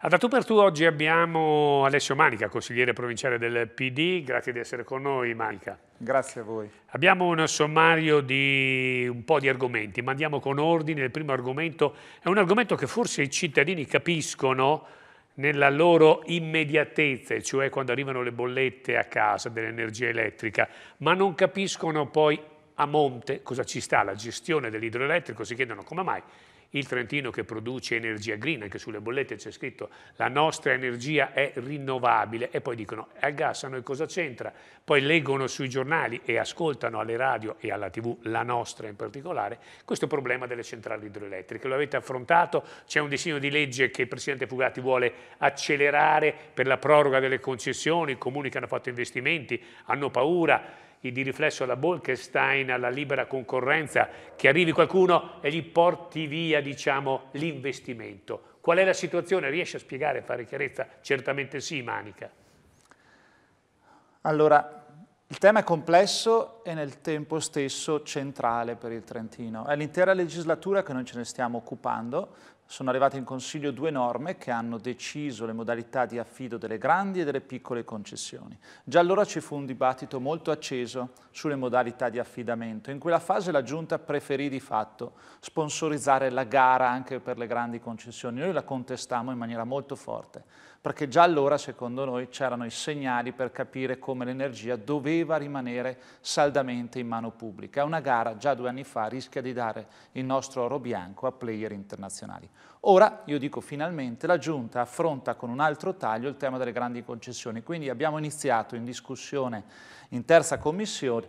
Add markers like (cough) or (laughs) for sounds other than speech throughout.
A Dato per tu oggi abbiamo Alessio Manica, consigliere provinciale del PD, grazie di essere con noi Manica. Grazie a voi. Abbiamo un sommario di un po' di argomenti, ma andiamo con ordine. Il primo argomento è un argomento che forse i cittadini capiscono, nella loro immediatezza, cioè quando arrivano le bollette a casa dell'energia elettrica, ma non capiscono poi a monte cosa ci sta? La gestione dell'idroelettrico, si chiedono come mai il Trentino che produce energia green, anche sulle bollette c'è scritto la nostra energia è rinnovabile e poi dicono a gas a noi cosa c'entra, poi leggono sui giornali e ascoltano alle radio e alla tv, la nostra in particolare, questo problema delle centrali idroelettriche. Lo avete affrontato, c'è un disegno di legge che il Presidente Fugati vuole accelerare per la proroga delle concessioni, i comuni che hanno fatto investimenti hanno paura, di riflesso alla Bolkestein, alla libera concorrenza, che arrivi qualcuno e gli porti via diciamo, l'investimento. Qual è la situazione? Riesce a spiegare, e fare chiarezza? Certamente sì, Manica. Allora, il tema è complesso e nel tempo stesso centrale per il Trentino. È l'intera legislatura che noi ce ne stiamo occupando, sono arrivate in Consiglio due norme che hanno deciso le modalità di affido delle grandi e delle piccole concessioni. Già allora ci fu un dibattito molto acceso sulle modalità di affidamento. In quella fase la Giunta preferì di fatto sponsorizzare la gara anche per le grandi concessioni. Noi la contestammo in maniera molto forte perché già allora, secondo noi, c'erano i segnali per capire come l'energia doveva rimanere saldamente in mano pubblica. Una gara già due anni fa rischia di dare il nostro oro bianco a player internazionali. Ora, io dico finalmente, la Giunta affronta con un altro taglio il tema delle grandi concessioni, quindi abbiamo iniziato in discussione in terza commissione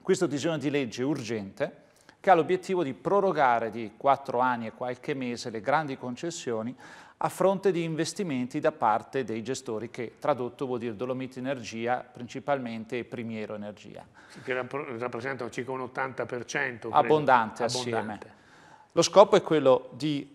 questo disegno di legge urgente, che ha l'obiettivo di prorogare di quattro anni e qualche mese le grandi concessioni a fronte di investimenti da parte dei gestori che tradotto vuol dire Dolomiti Energia principalmente e Primiero Energia. Che rappresentano circa un 80%. Abbondante credo. assieme. Abbondante. Lo scopo è quello di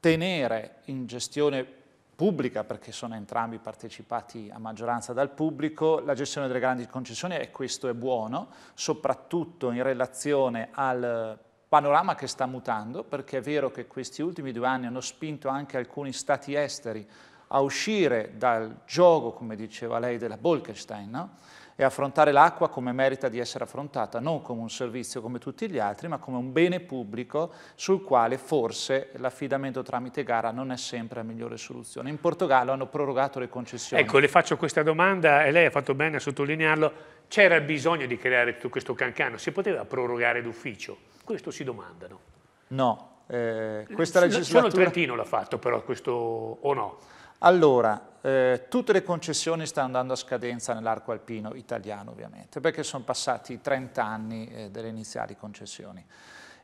tenere in gestione pubblica, perché sono entrambi partecipati a maggioranza dal pubblico, la gestione delle grandi concessioni e questo è buono, soprattutto in relazione al panorama che sta mutando, perché è vero che questi ultimi due anni hanno spinto anche alcuni stati esteri a uscire dal gioco, come diceva lei, della Bolkestein, no? e affrontare l'acqua come merita di essere affrontata, non come un servizio come tutti gli altri, ma come un bene pubblico sul quale forse l'affidamento tramite gara non è sempre la migliore soluzione. In Portogallo hanno prorogato le concessioni. Ecco, le faccio questa domanda e lei ha fatto bene a sottolinearlo. C'era bisogno di creare tutto questo cancano? Si poteva prorogare d'ufficio? Questo si domandano. No, eh, questa legislatura... Solo il Trentino l'ha fatto però questo o no? Allora, eh, tutte le concessioni stanno andando a scadenza nell'arco alpino italiano ovviamente, perché sono passati 30 anni eh, delle iniziali concessioni.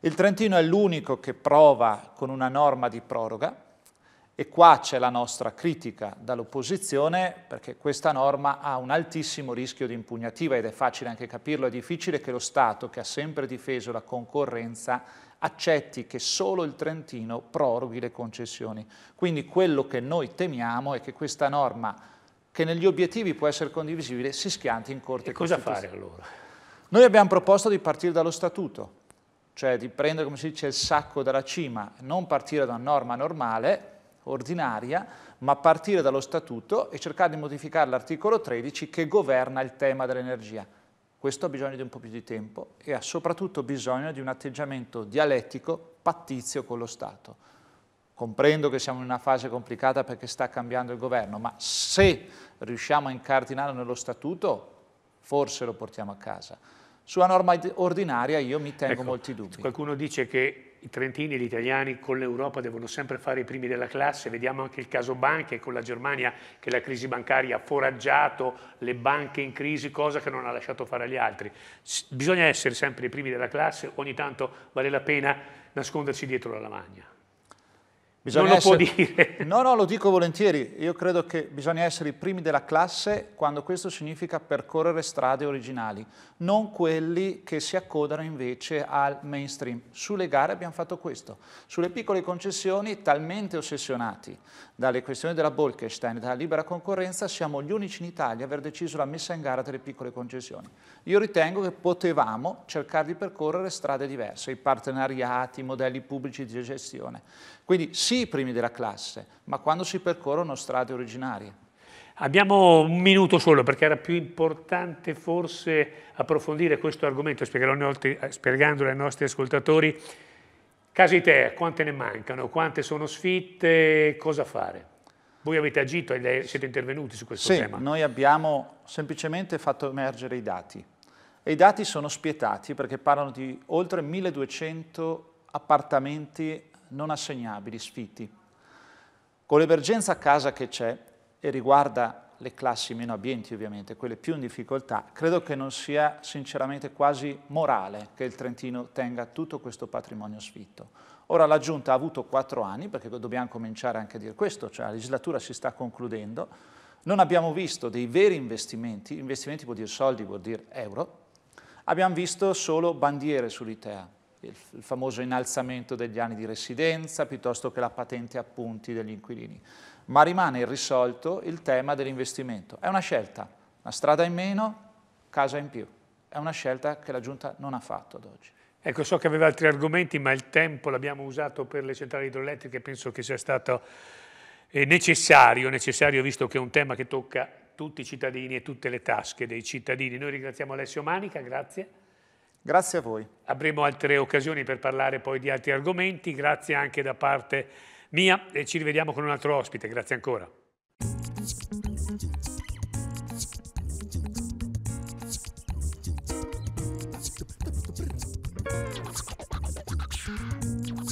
Il Trentino è l'unico che prova con una norma di proroga, e qua c'è la nostra critica dall'opposizione perché questa norma ha un altissimo rischio di impugnativa ed è facile anche capirlo, è difficile che lo Stato, che ha sempre difeso la concorrenza, accetti che solo il Trentino proroghi le concessioni. Quindi quello che noi temiamo è che questa norma, che negli obiettivi può essere condivisibile, si schianti in Corte e cosa fare allora? Noi abbiamo proposto di partire dallo Statuto, cioè di prendere, come si dice, il sacco dalla cima, non partire da una norma normale, ordinaria, ma partire dallo statuto e cercare di modificare l'articolo 13 che governa il tema dell'energia. Questo ha bisogno di un po' più di tempo e ha soprattutto bisogno di un atteggiamento dialettico pattizio con lo Stato. Comprendo che siamo in una fase complicata perché sta cambiando il governo, ma se riusciamo a incardinarlo nello statuto, forse lo portiamo a casa. Sulla norma ordinaria io mi tengo ecco, molti dubbi. Qualcuno dice che i trentini e gli italiani con l'Europa devono sempre fare i primi della classe, vediamo anche il caso banche con la Germania che la crisi bancaria ha foraggiato le banche in crisi, cosa che non ha lasciato fare agli altri. Bisogna essere sempre i primi della classe, ogni tanto vale la pena nascondersi dietro la lavagna. Bisogna non essere... lo può dire. (laughs) No, no, lo dico volentieri. Io credo che bisogna essere i primi della classe quando questo significa percorrere strade originali, non quelli che si accodano invece al mainstream. Sulle gare abbiamo fatto questo. Sulle piccole concessioni, talmente ossessionati dalle questioni della Bolkestein e dalla libera concorrenza, siamo gli unici in Italia a aver deciso la messa in gara delle piccole concessioni. Io ritengo che potevamo cercare di percorrere strade diverse, i partenariati, i modelli pubblici di gestione. Quindi sì i primi della classe, ma quando si percorrono strade originarie. Abbiamo un minuto solo perché era più importante forse approfondire questo argomento, eh, spiegandolo ai nostri ascoltatori. Casi te, quante ne mancano? Quante sono sfitte? Cosa fare? Voi avete agito e siete intervenuti su questo sì, tema. Noi abbiamo semplicemente fatto emergere i dati. E i dati sono spietati perché parlano di oltre 1200 appartamenti non assegnabili, sfitti. Con l'emergenza a casa che c'è, e riguarda le classi meno abbienti ovviamente, quelle più in difficoltà, credo che non sia sinceramente quasi morale che il Trentino tenga tutto questo patrimonio sfitto. Ora la Giunta ha avuto quattro anni, perché dobbiamo cominciare anche a dire questo, cioè la legislatura si sta concludendo, non abbiamo visto dei veri investimenti, investimenti vuol dire soldi, vuol dire euro, abbiamo visto solo bandiere sull'ITEA, il, famoso innalzamento degli anni di residenza, piuttosto che la patente a punti degli inquilini. Ma rimane irrisolto il tema dell'investimento. È una scelta, una strada in meno, casa in più. È una scelta che la Giunta non ha fatto ad oggi. Ecco, so che aveva altri argomenti, ma il tempo l'abbiamo usato per le centrali idroelettriche, penso che sia stato eh, necessario, necessario visto che è un tema che tocca tutti i cittadini e tutte le tasche dei cittadini. Noi ringraziamo Alessio Manica, grazie. Grazie a voi. Avremo altre occasioni per parlare poi di altri argomenti, grazie anche da parte mia e ci rivediamo con un altro ospite, grazie ancora. Thank you.